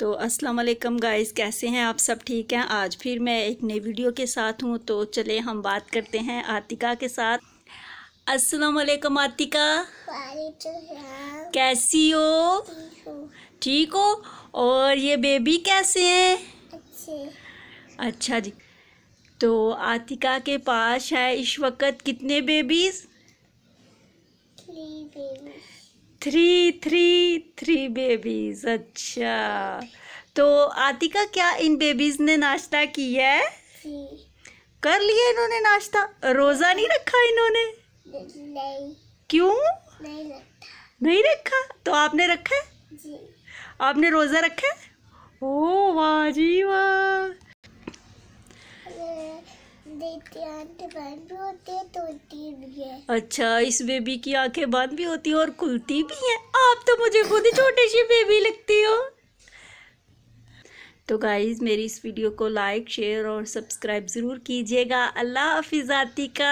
तो अस्सलाम वालेकुम गाइस कैसे हैं आप सब ठीक हैं आज फिर मैं एक नई वीडियो के साथ हूं तो चले हम बात करते हैं आतिका के साथ अस्सलाम वालेकुम आतिका कैसी हो ठीक हो और ये बेबी कैसे हैं अच्छा जी तो आतिका के पास है इस वक्त कितने babies three three three babies अच्छा तो आतिका क्या इन बेबीज ने नाश्ता किया है कर लिया इन्होंने नाश्ता रोजा नहीं रखा इन्होंने क्यों नहीं रखा नहीं रखा तो आपने रखा है जी आपने रोजा रखा है ओ वाह जी बंद भी होती है भी है अच्छा इस बेबी की आंखें बंद भी होती है और खुलती भी है आप तो मुझे खुद ही छोटी सी बेबी लगती हो तो गाइज़ मेरी इस वीडियो को लाइक शेयर और सब्सक्राइब ज़रूर कीजिएगा अल्लाह हाफिज़ाती का